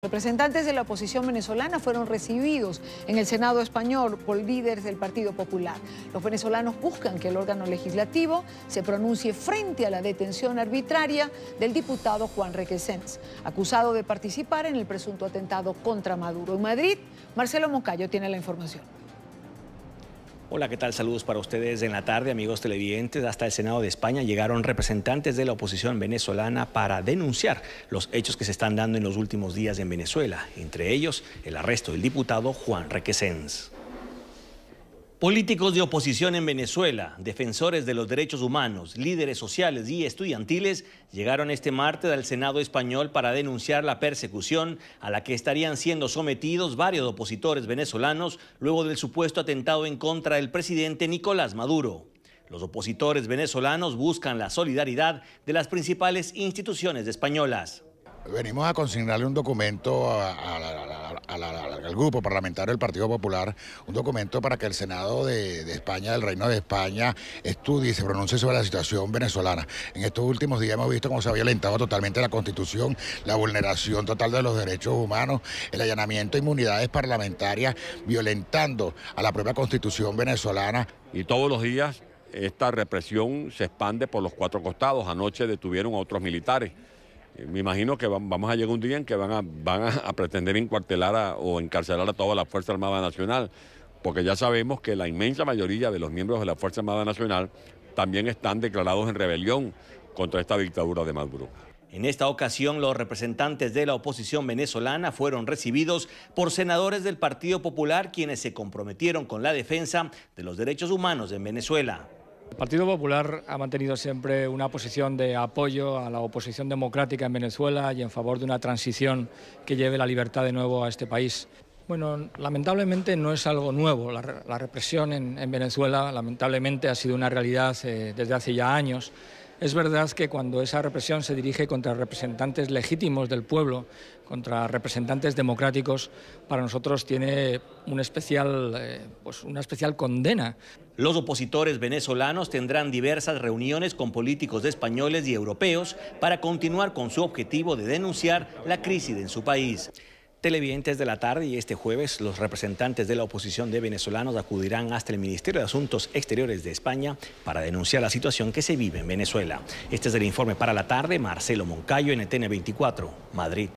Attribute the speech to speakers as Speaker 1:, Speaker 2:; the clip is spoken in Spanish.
Speaker 1: Representantes de la oposición venezolana fueron recibidos en el Senado español por líderes del Partido Popular. Los venezolanos buscan que el órgano legislativo se pronuncie frente a la detención arbitraria del diputado Juan Requesens, acusado de participar en el presunto atentado contra Maduro. En Madrid, Marcelo Mocayo tiene la información.
Speaker 2: Hola, ¿qué tal? Saludos para ustedes en la tarde, amigos televidentes. Hasta el Senado de España llegaron representantes de la oposición venezolana para denunciar los hechos que se están dando en los últimos días en Venezuela, entre ellos el arresto del diputado Juan Requesens. Políticos de oposición en Venezuela, defensores de los derechos humanos, líderes sociales y estudiantiles llegaron este martes al Senado español para denunciar la persecución a la que estarían siendo sometidos varios opositores venezolanos luego del supuesto atentado en contra del presidente Nicolás Maduro. Los opositores venezolanos buscan la solidaridad de las principales instituciones españolas.
Speaker 3: Venimos a consignarle un documento a, la al, grupo parlamentario del Partido Popular un documento para que el Senado de, de, España, del Reino de España, estudie y se pronuncie sobre la situación venezolana. En estos últimos días hemos visto cómo se ha violentado totalmente la Constitución, la vulneración total de los derechos humanos, el allanamiento de inmunidades parlamentarias, violentando a la propia Constitución venezolana.
Speaker 4: Y todos los días esta represión se expande por los cuatro costados. Anoche detuvieron a otros militares me imagino que vamos a llegar un día en que van a, pretender encuartelar o encarcelar a toda la Fuerza Armada Nacional, porque ya sabemos que la inmensa mayoría de los miembros de la Fuerza Armada Nacional también están declarados en rebelión contra esta dictadura de Maduro.
Speaker 2: En esta ocasión, los representantes de la oposición venezolana fueron recibidos por senadores del Partido Popular, quienes se comprometieron con la defensa de los derechos humanos en Venezuela.
Speaker 5: El Partido Popular ha mantenido siempre una posición de apoyo a la oposición democrática en Venezuela y en favor de una transición que lleve la libertad de nuevo a este país. Bueno, lamentablemente no es algo nuevo. La, represión en, Venezuela lamentablemente ha sido una realidad eh, desde hace ya años. Es verdad que cuando esa represión se dirige contra representantes legítimos del pueblo, contra representantes democráticos, para nosotros tiene especial, eh, pues una especial
Speaker 2: condena. Los opositores venezolanos tendrán diversas reuniones con políticos españoles y europeos para continuar con su objetivo de denunciar la crisis en su país. Televidentes de la tarde y este jueves los representantes de la oposición de venezolanos acudirán hasta el Ministerio de Asuntos Exteriores de España para denunciar la situación que se vive en Venezuela. Este es el informe para la tarde. Marcelo Moncayo, NTN 24, Madrid.